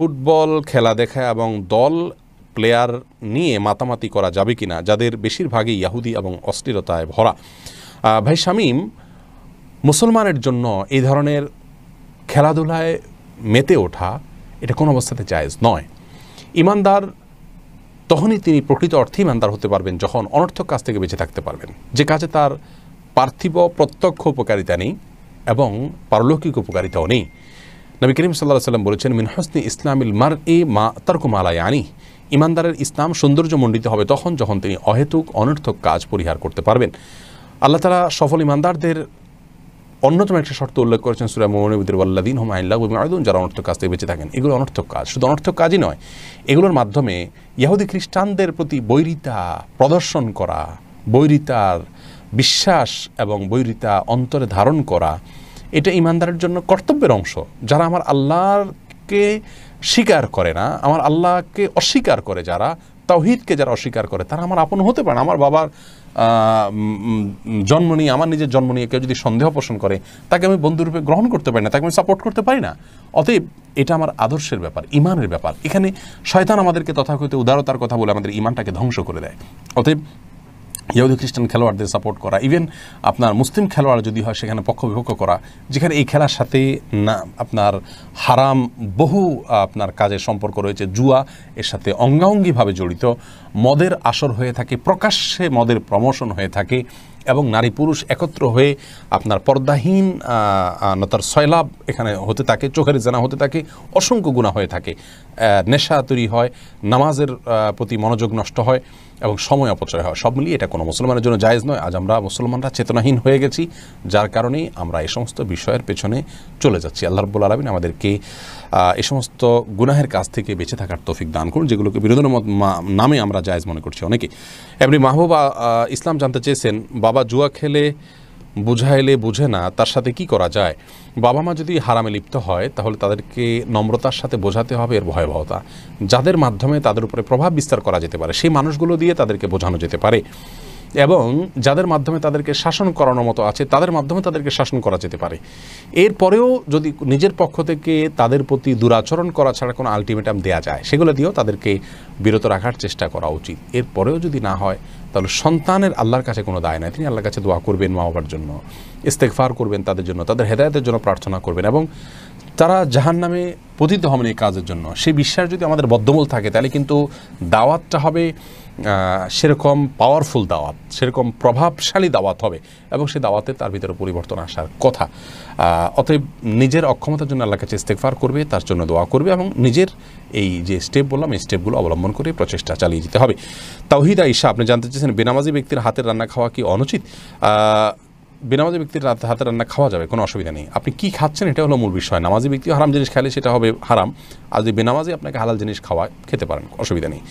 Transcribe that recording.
football খেলা দেখা এবং দল প্লেয়ার নিয়ে মাতামাতি করা যাবে কি না যাদের বেশিরভাগই ইয়াহুদি এবং অস্থিরতায় ভরা ভাই শামীম মুসলমানের জন্য এই ধরনের খেলাধুলায় মেতে ওঠা এটা কোনো অবস্থাতে জায়েজ নয় ইমানদার তখনই তিনি প্রকৃত অর্থে ইমানদার হতে পারবেন যখন অনর্থক কাজ থেকে বেঁচে থাকতে পারবেন যে কাজে তার পার্থিব প্রত্যক্ষ উপকারিতা নেই এবং পারলৌকিক উপকারিতাও নেই নবী করিম সাল্লাহ সাল্লাম বলেছেন মিনহসনি ইসলামিল মার এ মা তর্কমালা আনি ইমানদারের ইসলাম সৌন্দর্যমণ্ডিত হবে তখন যখন তিনি অহেতুক অনর্থক কাজ পরিহার করতে পারবেন আল্লাহ তালা সফল ইমানদারদের অন্যতম একটা শর্ত উল্লেখ করেছেন সুরা মোমিনবিদের আল্লাদিন হুমায়ুল্লাহ আয়দুন যারা অনর্থক কাজ থেকে বেঁচে থাকেন এগুলো অনর্থক কাজ শুধু অনর্থক কাজই নয় এগুলোর মাধ্যমে ইয়াহুদি খ্রিস্টানদের প্রতি বৈরিতা প্রদর্শন করা বৈরিতার বিশ্বাস এবং বৈরিতা অন্তরে ধারণ করা এটা ইমানদারের জন্য কর্তব্যের অংশ যারা আমার আল্লাহকে স্বীকার করে না আমার আল্লাহকে অস্বীকার করে যারা তাওহিদকে যারা অস্বীকার করে তারা আমার আপন হতে পারে আমার বাবার জন্ম নিয়ে আমার নিজের জন্ম নিয়ে কেউ যদি সন্দেহ পোষণ করে তাকে আমি বন্ধুরূপে গ্রহণ করতে পারি না তাকে আমি সাপোর্ট করতে পারি না অতএব এটা আমার আদর্শের ব্যাপার ইমানের ব্যাপার এখানে শয়তান আমাদেরকে তথাকথিত উদারতার কথা বলে আমাদের ইমানটাকে ধ্বংস করে দেয় অতএব ইয়াহুদি খ্রিস্টান খেলোয়াড়দের সাপোর্ট করা ইভেন আপনার মুসলিম খেলোয়াড় যদি হয় সেখানে পক্ষ বিপক্ষ করা যেখানে এই খেলার সাথে না আপনার হারাম বহু আপনার কাজের সম্পর্ক রয়েছে জুয়া এর সাথে অঙ্গাঙ্গিভাবে জড়িত মদের আসর হয়ে থাকে প্রকাশ্যে মদের প্রমোশন হয়ে থাকে এবং নারী পুরুষ একত্র হয়ে আপনার পর্দাহীন নতার সয়লাভ এখানে হতে থাকে চোখের জানা হতে থাকে অসংখ্য গুণা হয়ে থাকে নেশা তৈরি হয় নামাজের প্রতি মনোযোগ নষ্ট হয় এবং সময় অপচয় হয় সব মিলিয়ে এটা কোনো মুসলমানের জন্য জায়েজ নয় আজ আমরা মুসলমানরা চেতনাহীন হয়ে গেছি যার কারণেই আমরা এই সমস্ত বিষয়ের পেছনে চলে যাচ্ছি আল্লাহ রব্বুল আলমিন আমাদেরকে এ সমস্ত গুনাহের কাজ থেকে বেঁচে থাকার তৌফিক দান করুন যেগুলোকে বিনোদন নামে আমরা জায়েজ মনে করছি অনেকে এমনি মাহবুবা ইসলাম জানতে চেয়েছেন বাবা জুয়া খেলে বুঝাইলে বুঝে না তার সাথে কি করা যায় বাবা মা যদি হারামে লিপ্ত হয় তাহলে তাদেরকে নম্রতার সাথে বোঝাতে হবে এর ভয়াবহতা যাদের মাধ্যমে তাদের উপরে প্রভাব বিস্তার করা যেতে পারে সেই মানুষগুলো দিয়ে তাদেরকে বোঝানো যেতে পারে এবং যাদের মাধ্যমে তাদেরকে শাসন করানোর মতো আছে তাদের মাধ্যমে তাদেরকে শাসন করা যেতে পারে এরপরেও যদি নিজের পক্ষ থেকে তাদের প্রতি দুরাচরণ করা ছাড়া কোনো আলটিমেটাম দেওয়া যায় সেগুলো দিয়েও তাদেরকে বিরত রাখার চেষ্টা করা উচিত এরপরেও যদি না হয় তাহলে সন্তানের আল্লাহর কাছে কোনো দায় নাই তিনি আল্লাহর কাছে দোয়া করবেন মা বাবার জন্য ইস্তেকফার করবেন তাদের জন্য তাদের হেদায়তের জন্য প্রার্থনা করবেন এবং তারা জাহান নামে পতিত হবেন এই কাজের জন্য সেই বিশ্বাস যদি আমাদের বদ্ধমূল থাকে তাহলে কিন্তু দাওয়াতটা হবে সেরকম পাওয়ারফুল দাওয়াত সেরকম প্রভাবশালী দাওয়াত হবে এবং সেই দাওয়াতে তার ভিতরে পরিবর্তন আসার কথা অতএব নিজের অক্ষমতার জন্য আল্লাহ কাছে ইস্তেকফার করবে তার জন্য দোয়া করবে এবং নিজের এই যে স্টেপ বললাম এই স্টেপগুলো অবলম্বন করে প্রচেষ্টা চালিয়ে যেতে হবে তাওহিদা ঈশা আপনি জানতে চেয়েছেন বেনামাজি ব্যক্তির হাতের রান্না খাওয়া কি অনুচিত বেনামাজি ব্যক্তির হাতে রান্না খাওয়া যাবে কোনো অসুবিধা নেই আপনি কি খাচ্ছেন এটা হলো মূল বিষয় নামাজি ব্যক্তি হারাম জিনিস খেলে সেটা হবে হারাম আর যদি বেনামাজি আপনাকে হালাল জিনিস খাওয়ায় খেতে পারেন অসুবিধা নেই